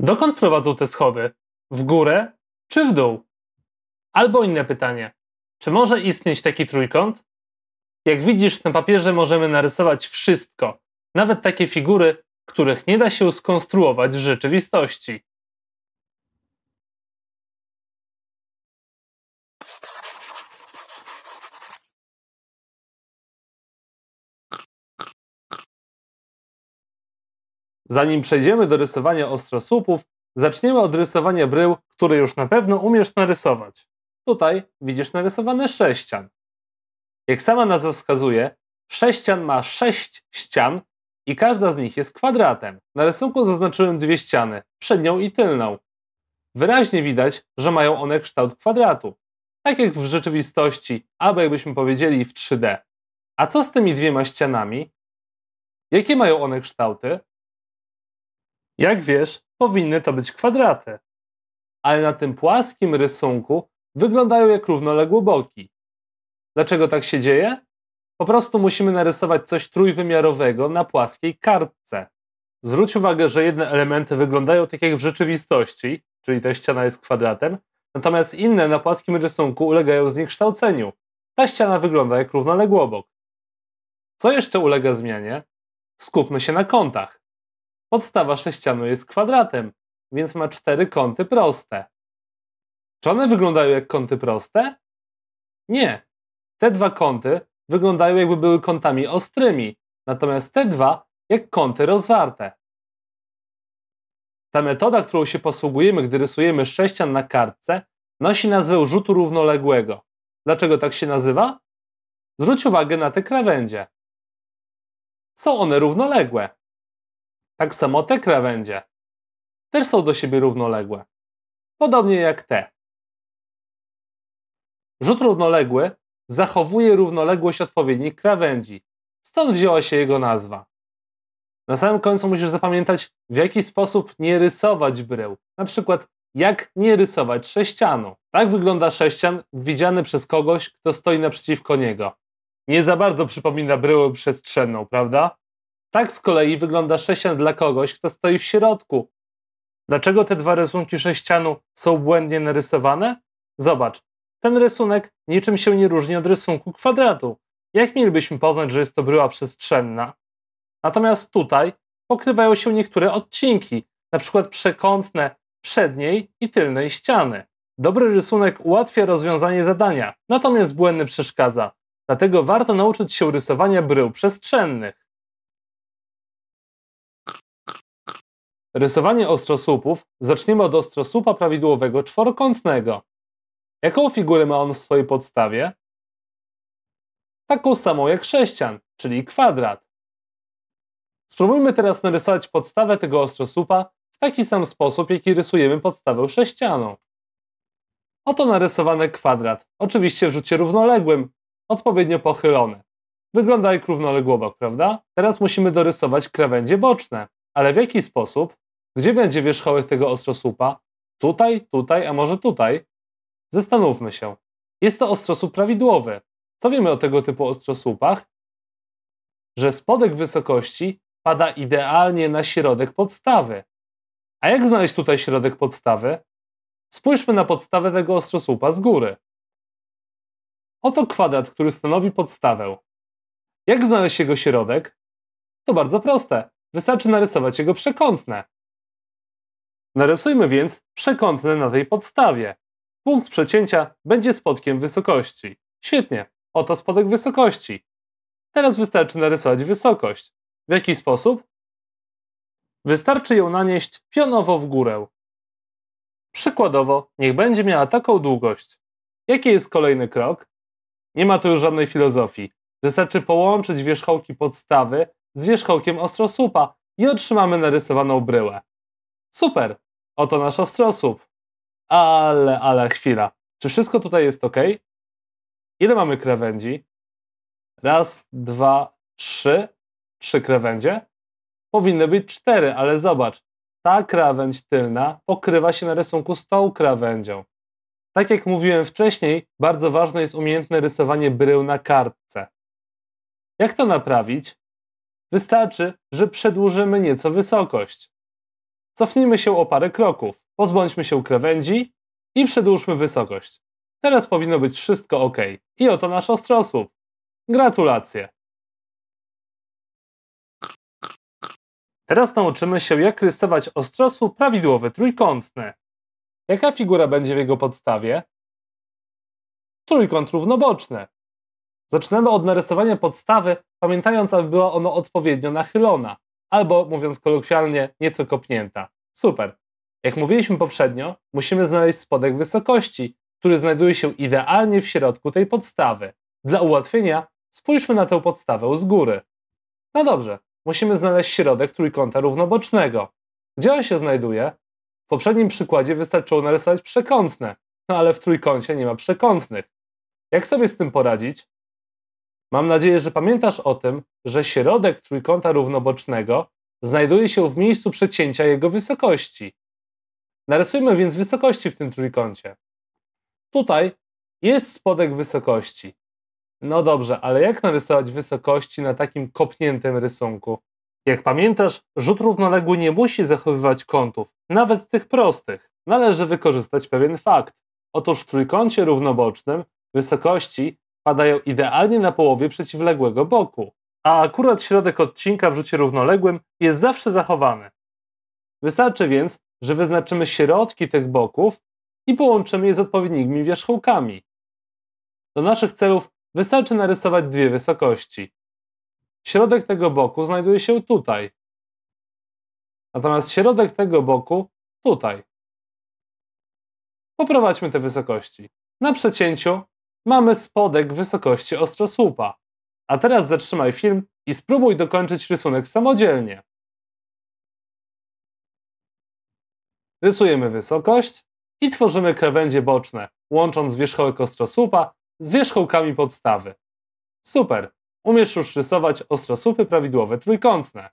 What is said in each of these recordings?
Dokąd prowadzą te schody? W górę czy w dół? Albo inne pytanie. Czy może istnieć taki trójkąt? Jak widzisz, na papierze możemy narysować wszystko, nawet takie figury, których nie da się skonstruować w rzeczywistości. Zanim przejdziemy do rysowania ostrosłupów, zaczniemy od rysowania brył, które już na pewno umiesz narysować. Tutaj widzisz narysowany sześcian. Jak sama nazwa wskazuje, sześcian ma sześć ścian i każda z nich jest kwadratem. Na rysunku zaznaczyłem dwie ściany, przednią i tylną. Wyraźnie widać, że mają one kształt kwadratu. Tak jak w rzeczywistości, albo jakbyśmy powiedzieli w 3D. A co z tymi dwiema ścianami? Jakie mają one kształty? Jak wiesz, powinny to być kwadraty. Ale na tym płaskim rysunku wyglądają jak równoległoboki. boki. Dlaczego tak się dzieje? Po prostu musimy narysować coś trójwymiarowego na płaskiej kartce. Zwróć uwagę, że jedne elementy wyglądają tak jak w rzeczywistości, czyli ta ściana jest kwadratem, natomiast inne na płaskim rysunku ulegają zniekształceniu. Ta ściana wygląda jak równoległobok. Co jeszcze ulega zmianie? Skupmy się na kątach. Podstawa sześcianu jest kwadratem, więc ma cztery kąty proste. Czy one wyglądają jak kąty proste? Nie. Te dwa kąty wyglądają jakby były kątami ostrymi, natomiast te dwa jak kąty rozwarte. Ta metoda, którą się posługujemy, gdy rysujemy sześcian na kartce, nosi nazwę rzutu równoległego. Dlaczego tak się nazywa? Zwróć uwagę na te krawędzie. Są one równoległe. Tak samo te krawędzie też są do siebie równoległe, podobnie jak te. Rzut równoległy zachowuje równoległość odpowiednich krawędzi, stąd wzięła się jego nazwa. Na samym końcu musisz zapamiętać, w jaki sposób nie rysować brył. Na przykład, jak nie rysować sześcianu. Tak wygląda sześcian widziany przez kogoś, kto stoi naprzeciwko niego. Nie za bardzo przypomina bryłę przestrzenną, prawda? Tak z kolei wygląda sześcian dla kogoś, kto stoi w środku. Dlaczego te dwa rysunki sześcianu są błędnie narysowane? Zobacz, ten rysunek niczym się nie różni od rysunku kwadratu. Jak mielibyśmy poznać, że jest to bryła przestrzenna? Natomiast tutaj pokrywają się niektóre odcinki, np. przekątne przedniej i tylnej ściany. Dobry rysunek ułatwia rozwiązanie zadania, natomiast błędny przeszkadza. Dlatego warto nauczyć się rysowania brył przestrzennych. Rysowanie ostrosłupów zaczniemy od ostrosłupa prawidłowego czworokątnego. Jaką figurę ma on w swojej podstawie? Taką samą jak sześcian, czyli kwadrat. Spróbujmy teraz narysować podstawę tego ostrosłupa w taki sam sposób, jaki rysujemy podstawę sześcianą. Oto narysowany kwadrat, oczywiście w rzucie równoległym, odpowiednio pochylony. Wygląda jak równoległobok, prawda? Teraz musimy dorysować krawędzie boczne. Ale w jaki sposób? Gdzie będzie wierzchołek tego ostrosłupa? Tutaj, tutaj, a może tutaj? Zastanówmy się. Jest to ostrosłup prawidłowy. Co wiemy o tego typu ostrosłupach? Że spodek wysokości pada idealnie na środek podstawy. A jak znaleźć tutaj środek podstawy? Spójrzmy na podstawę tego ostrosłupa z góry. Oto kwadrat, który stanowi podstawę. Jak znaleźć jego środek? To bardzo proste. Wystarczy narysować jego przekątne. Narysujmy więc przekątne na tej podstawie. Punkt przecięcia będzie spodkiem wysokości. Świetnie, oto spodek wysokości. Teraz wystarczy narysować wysokość. W jaki sposób? Wystarczy ją nanieść pionowo w górę. Przykładowo, niech będzie miała taką długość. Jaki jest kolejny krok? Nie ma tu już żadnej filozofii. Wystarczy połączyć wierzchołki podstawy z wierzchołkiem ostrosłupa i otrzymamy narysowaną bryłę. Super, oto nasz ostrosłup. Ale, ale chwila. Czy wszystko tutaj jest ok? Ile mamy krawędzi? Raz, dwa, trzy. Trzy krawędzie. Powinny być cztery, ale zobacz. Ta krawędź tylna pokrywa się na rysunku z tą krawędzią. Tak jak mówiłem wcześniej, bardzo ważne jest umiejętne rysowanie brył na kartce. Jak to naprawić? Wystarczy, że przedłużymy nieco wysokość. Cofnijmy się o parę kroków, pozbądźmy się krawędzi i przedłużmy wysokość. Teraz powinno być wszystko ok. I oto nasz ostrosłup. Gratulacje! Teraz nauczymy się, jak rysować ostrosłup prawidłowy trójkątny. Jaka figura będzie w jego podstawie? Trójkąt równoboczny. Zaczynamy od narysowania podstawy, pamiętając, aby była ona odpowiednio nachylona albo mówiąc kolokwialnie, nieco kopnięta. Super. Jak mówiliśmy poprzednio, musimy znaleźć spodek wysokości, który znajduje się idealnie w środku tej podstawy. Dla ułatwienia spójrzmy na tę podstawę z góry. No dobrze, musimy znaleźć środek trójkąta równobocznego. Gdzie on się znajduje? W poprzednim przykładzie wystarczyło narysować przekątne, no ale w trójkącie nie ma przekątnych. Jak sobie z tym poradzić? Mam nadzieję, że pamiętasz o tym, że środek trójkąta równobocznego znajduje się w miejscu przecięcia jego wysokości. Narysujmy więc wysokości w tym trójkącie. Tutaj jest spodek wysokości. No dobrze, ale jak narysować wysokości na takim kopniętym rysunku? Jak pamiętasz, rzut równoległy nie musi zachowywać kątów, nawet tych prostych. Należy wykorzystać pewien fakt. Otóż w trójkącie równobocznym wysokości padają idealnie na połowie przeciwległego boku, a akurat środek odcinka w rzucie równoległym jest zawsze zachowany. Wystarczy więc, że wyznaczymy środki tych boków i połączymy je z odpowiednimi wierzchołkami. Do naszych celów wystarczy narysować dwie wysokości. Środek tego boku znajduje się tutaj, natomiast środek tego boku tutaj. Poprowadźmy te wysokości. Na przecięciu mamy spodek wysokości ostrosłupa. A teraz zatrzymaj film i spróbuj dokończyć rysunek samodzielnie. Rysujemy wysokość i tworzymy krawędzie boczne, łącząc wierzchołek ostrosłupa z wierzchołkami podstawy. Super! Umiesz już rysować ostrosłupy prawidłowe trójkątne.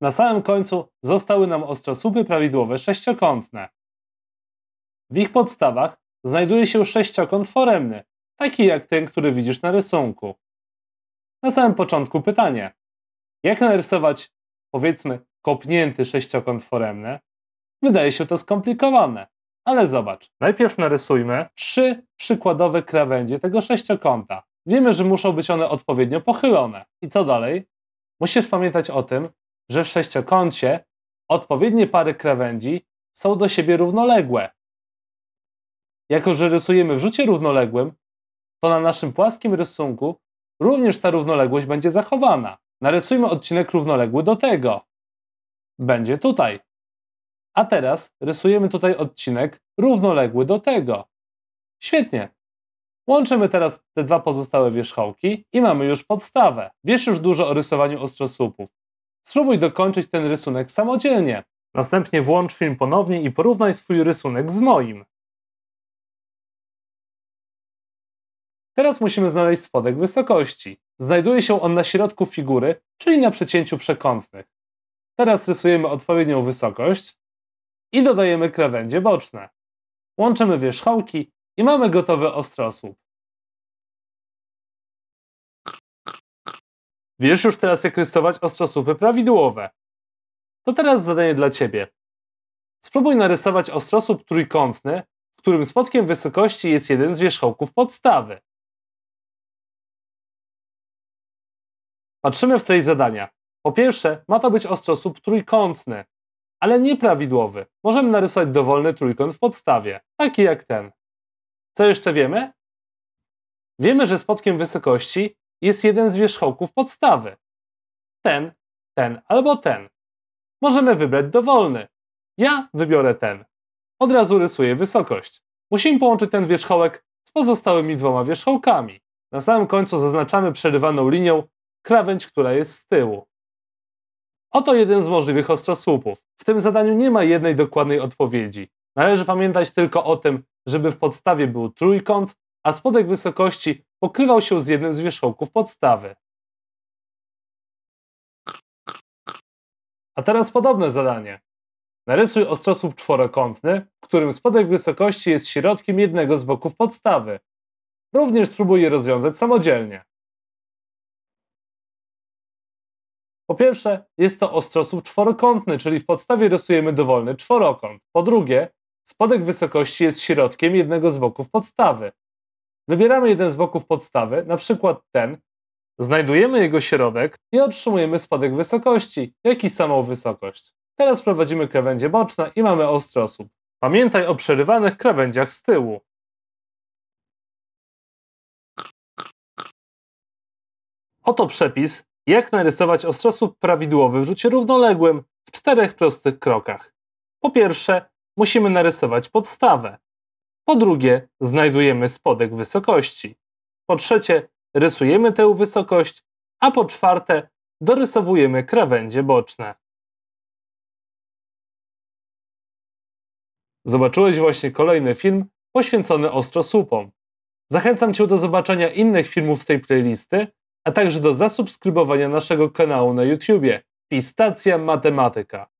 Na samym końcu zostały nam ostrosłupy prawidłowe sześciokątne. W ich podstawach znajduje się sześciokąt foremny, taki jak ten, który widzisz na rysunku. Na samym początku pytanie. Jak narysować, powiedzmy, kopnięty sześciokąt foremny? Wydaje się to skomplikowane, ale zobacz. Najpierw narysujmy trzy przykładowe krawędzie tego sześciokąta. Wiemy, że muszą być one odpowiednio pochylone. I co dalej? Musisz pamiętać o tym, że w sześciokącie odpowiednie pary krawędzi są do siebie równoległe. Jako, że rysujemy w rzucie równoległym, to na naszym płaskim rysunku również ta równoległość będzie zachowana. Narysujmy odcinek równoległy do tego. Będzie tutaj. A teraz rysujemy tutaj odcinek równoległy do tego. Świetnie. Łączymy teraz te dwa pozostałe wierzchołki i mamy już podstawę. Wiesz już dużo o rysowaniu ostrosłupów. Spróbuj dokończyć ten rysunek samodzielnie. Następnie włącz film ponownie i porównaj swój rysunek z moim. Teraz musimy znaleźć spodek wysokości. Znajduje się on na środku figury, czyli na przecięciu przekątnych. Teraz rysujemy odpowiednią wysokość i dodajemy krawędzie boczne. Łączymy wierzchołki i mamy gotowy ostrosłup. Wiesz już teraz jak rysować ostrosłupy prawidłowe. To teraz zadanie dla Ciebie. Spróbuj narysować ostrosłup trójkątny, w którym spodkiem wysokości jest jeden z wierzchołków podstawy. Patrzymy w treść zadania. Po pierwsze, ma to być ostrzosłup trójkątny, ale nieprawidłowy. Możemy narysować dowolny trójkąt w podstawie, taki jak ten. Co jeszcze wiemy? Wiemy, że spodkiem wysokości jest jeden z wierzchołków podstawy. Ten, ten albo ten. Możemy wybrać dowolny. Ja wybiorę ten. Od razu rysuję wysokość. Musimy połączyć ten wierzchołek z pozostałymi dwoma wierzchołkami. Na samym końcu zaznaczamy przerywaną linią krawędź, która jest z tyłu. Oto jeden z możliwych ostrosłupów. W tym zadaniu nie ma jednej dokładnej odpowiedzi. Należy pamiętać tylko o tym, żeby w podstawie był trójkąt, a spodek wysokości pokrywał się z jednym z wierzchołków podstawy. A teraz podobne zadanie. Narysuj ostrosłup czworokątny, w którym spodek wysokości jest środkiem jednego z boków podstawy. Również spróbuj je rozwiązać samodzielnie. Po pierwsze, jest to ostrosłup czworokątny, czyli w podstawie rysujemy dowolny czworokąt. Po drugie, spodek wysokości jest środkiem jednego z boków podstawy. Wybieramy jeden z boków podstawy, na przykład ten, znajdujemy jego środek i otrzymujemy spodek wysokości, jak i samą wysokość. Teraz prowadzimy krawędzie boczne i mamy ostrosłup. Pamiętaj o przerywanych krawędziach z tyłu. Oto przepis, jak narysować ostrzosłup prawidłowy w rzucie równoległym w czterech prostych krokach. Po pierwsze, musimy narysować podstawę. Po drugie, znajdujemy spodek wysokości. Po trzecie, rysujemy tę wysokość, a po czwarte, dorysowujemy krawędzie boczne. Zobaczyłeś właśnie kolejny film poświęcony ostrosłupom. Zachęcam Cię do zobaczenia innych filmów z tej playlisty a także do zasubskrybowania naszego kanału na YouTubie Pistacja Matematyka.